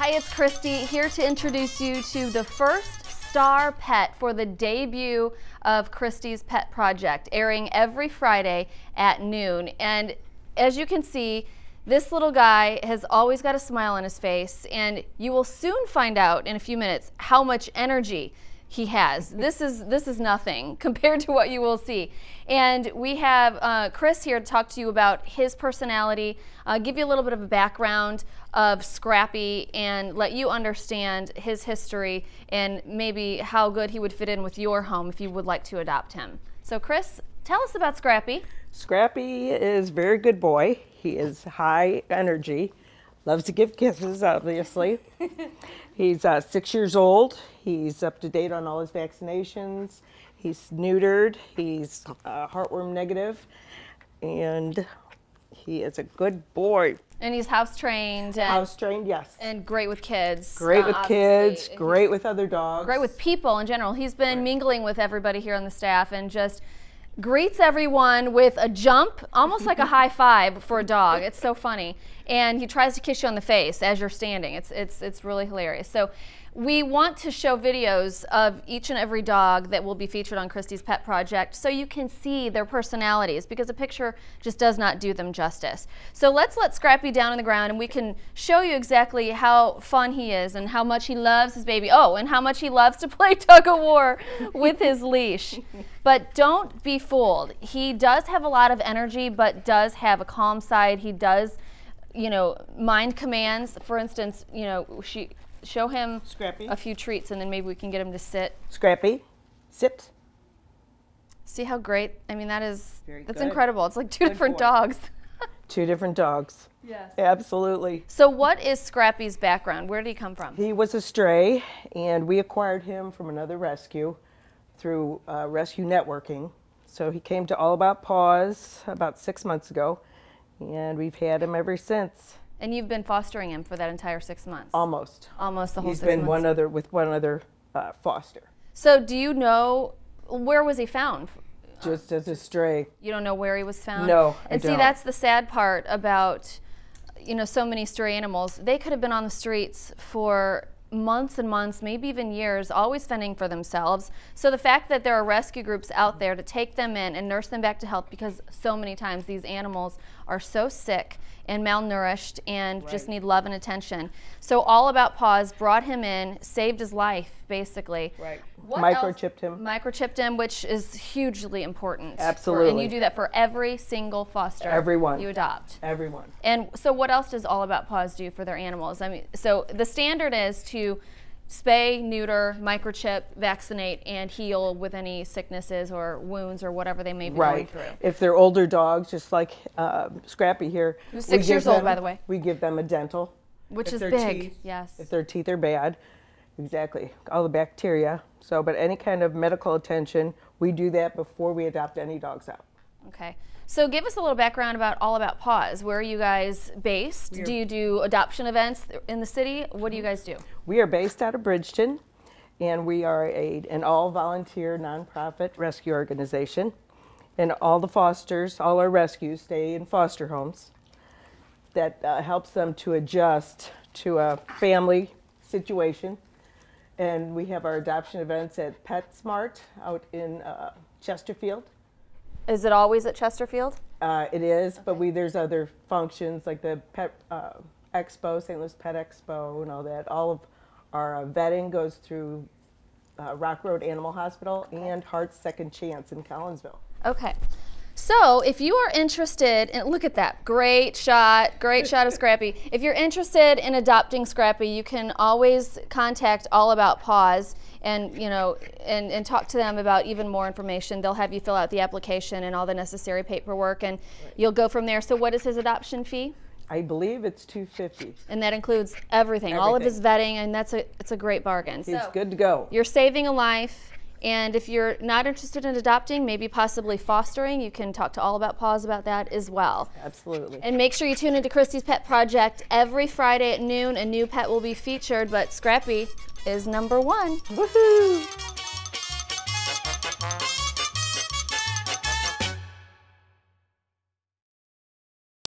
Hi, it's Christy here to introduce you to the first star pet for the debut of Christie's Pet Project, airing every Friday at noon. And as you can see, this little guy has always got a smile on his face, and you will soon find out in a few minutes how much energy he has. This is this is nothing compared to what you will see. And we have uh, Chris here to talk to you about his personality, uh, give you a little bit of a background of Scrappy, and let you understand his history and maybe how good he would fit in with your home if you would like to adopt him. So, Chris, tell us about Scrappy. Scrappy is a very good boy. He is high energy loves to give kisses, obviously. he's uh, six years old. He's up to date on all his vaccinations. He's neutered. He's uh, heartworm negative, and he is a good boy. And he's house trained. And, house trained, yes. And great with kids. Great uh, with obviously. kids. Great he's with other dogs. Great with people in general. He's been right. mingling with everybody here on the staff and just greets everyone with a jump, almost like a high five for a dog. It's so funny. And he tries to kiss you on the face as you're standing. It's, it's, it's really hilarious. So we want to show videos of each and every dog that will be featured on Christie's Pet Project so you can see their personalities because a picture just does not do them justice. So let's let Scrappy down on the ground and we can show you exactly how fun he is and how much he loves his baby. Oh, and how much he loves to play tug of war with his leash. But don't be fooled. He does have a lot of energy but does have a calm side. He does you know, mind commands. For instance, you know, she show him Scrappy. a few treats and then maybe we can get him to sit. Scrappy, sit. See how great? I mean, that is, Very that's good. incredible. It's like two good different boy. dogs. two different dogs. Yes. Absolutely. So what is Scrappy's background? Where did he come from? He was a stray and we acquired him from another rescue through uh, rescue networking. So he came to All About Paws about six months ago and we've had him ever since. And you've been fostering him for that entire six months? Almost. Almost the whole He's been months. one other, with one other uh, foster. So do you know, where was he found? Just as a stray. You don't know where he was found? No, And I see, don't. that's the sad part about, you know, so many stray animals. They could have been on the streets for months and months, maybe even years, always fending for themselves. So the fact that there are rescue groups out there to take them in and nurse them back to health because so many times these animals are so sick and malnourished and right. just need love and attention. So All About Paws brought him in, saved his life basically. Right. What microchipped else? him. Microchipped him, which is hugely important. Absolutely. For, and you do that for every single foster. Everyone. You adopt. Everyone. And so what else does All About Paws do for their animals? I mean, so the standard is to to spay, neuter, microchip, vaccinate, and heal with any sicknesses or wounds or whatever they may be right. going through. If they're older dogs, just like uh, Scrappy here, who's six years them, old, by the way, we give them a dental, which is big. Teeth, yes, if their teeth are bad, exactly, all the bacteria. So, but any kind of medical attention, we do that before we adopt any dogs out. Okay. So give us a little background about All About Paws. Where are you guys based? do you do adoption events in the city? What do you guys do? We are based out of Bridgeton, and we are a, an all-volunteer nonprofit rescue organization. And all the fosters, all our rescues stay in foster homes. That uh, helps them to adjust to a family situation. And we have our adoption events at PetSmart out in uh, Chesterfield is it always at Chesterfield? Uh, it is, okay. but we there's other functions like the pet uh, expo, St. Louis Pet Expo, and all that. All of our uh, vetting goes through uh, Rock Road Animal Hospital okay. and Heart's Second Chance in Collinsville. Okay. So if you are interested, and look at that, great shot, great shot of Scrappy. If you're interested in adopting Scrappy, you can always contact All About Paws and you know and, and talk to them about even more information. They'll have you fill out the application and all the necessary paperwork, and right. you'll go from there. So what is his adoption fee? I believe it's 250. And that includes everything, everything, all of his vetting, and that's a it's a great bargain. He's so good to go. You're saving a life. And if you're not interested in adopting, maybe possibly fostering, you can talk to All About Paws about that as well. Absolutely. And make sure you tune into Christie's Pet Project. Every Friday at noon, a new pet will be featured, but Scrappy is number one. Woohoo!